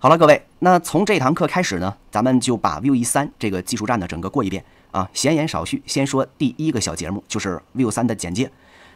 好了，各位，那从这堂课开始呢，咱们就把 Vue 三这个技术栈呢整个过一遍啊。闲言少叙，先说第一个小节目，就是 Vue 三的简介。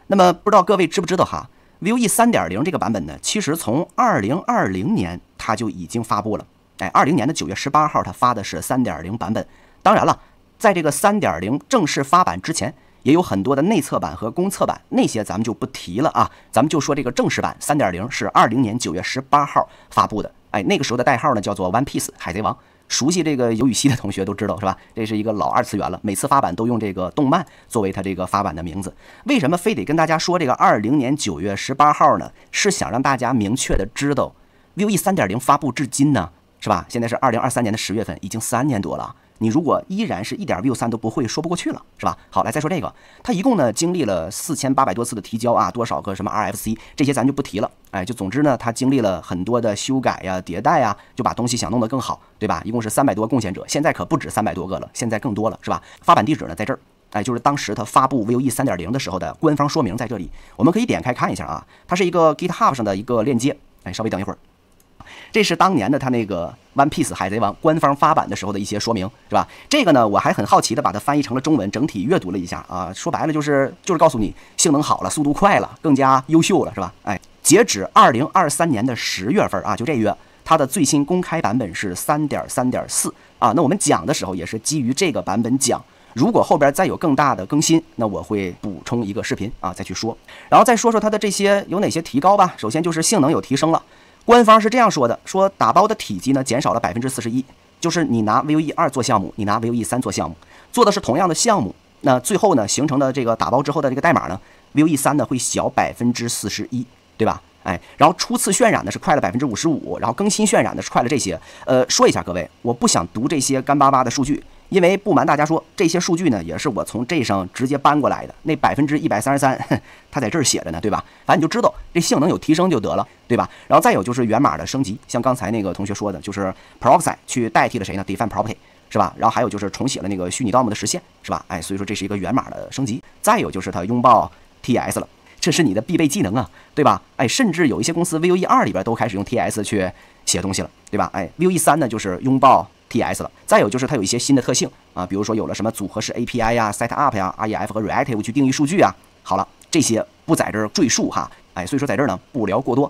那么不知道各位知不知道哈，Vue 三点零这个版本呢，其实从二零二零年它就已经发布了。哎，二零年的九月十八号，它发的是三点零版本。当然了，在这个三点零正式发版之前，也有很多的内测版和公测版，那些咱们就不提了啊。咱们就说这个正式版三点零是二零年九月十八号发布的。哎，那个时候的代号呢，叫做 One Piece 海贼王。熟悉这个尤雨希的同学都知道，是吧？这是一个老二次元了，每次发版都用这个动漫作为它这个发版的名字。为什么非得跟大家说这个二零年九月十八号呢？是想让大家明确的知道，VUE 三点零发布至今呢，是吧？现在是二零二三年的十月份，已经三年多了。你如果依然是一点 Vue 三都不会，说不过去了，是吧？好，来再说这个，它一共呢经历了四千八百多次的提交啊，多少个什么 RFC，这些咱就不提了。哎，就总之呢，它经历了很多的修改呀、迭代呀，就把东西想弄得更好，对吧？一共是三百多贡献者，现在可不止三百多个了，现在更多了，是吧？发版地址呢在这儿，哎，就是当时它发布 Vue 3.0的时候的官方说明在这里，我们可以点开看一下啊，它是一个 GitHub 上的一个链接，哎，稍微等一会儿。这是当年的他那个 One Piece 海贼王官方发版的时候的一些说明，是吧？这个呢，我还很好奇的把它翻译成了中文，整体阅读了一下啊。说白了就是就是告诉你性能好了，速度快了，更加优秀了，是吧？哎，截止二零二三年的十月份啊，就这月，它的最新公开版本是三点三点四啊。那我们讲的时候也是基于这个版本讲。如果后边再有更大的更新，那我会补充一个视频啊再去说。然后再说说它的这些有哪些提高吧。首先就是性能有提升了。官方是这样说的：说打包的体积呢减少了百分之四十一，就是你拿 Vue 二做项目，你拿 Vue 三做项目，做的是同样的项目，那最后呢形成的这个打包之后的这个代码呢，Vue 三呢会小百分之四十一，对吧？哎，然后初次渲染的是快了百分之五十五，然后更新渲染的是快了这些。呃，说一下各位，我不想读这些干巴巴的数据，因为不瞒大家说，这些数据呢也是我从这上直接搬过来的。那百分之一百三十三，它在这儿写着呢，对吧？反正你就知道这性能有提升就得了，对吧？然后再有就是源码的升级，像刚才那个同学说的，就是 Proxy 去代替了谁呢？Def n e Property 是吧？然后还有就是重写了那个虚拟 DOM 的实现，是吧？哎，所以说这是一个源码的升级。再有就是它拥抱 TS 了。这是你的必备技能啊，对吧？哎，甚至有一些公司 Vue 二里边都开始用 TS 去写东西了，对吧？哎，Vue 三呢，就是拥抱 TS 了。再有就是它有一些新的特性啊，比如说有了什么组合式 API 呀、set up 呀、Ref 和 Reactive 去定义数据啊。好了，这些不在这儿赘述哈，哎，所以说在这儿呢不聊过多。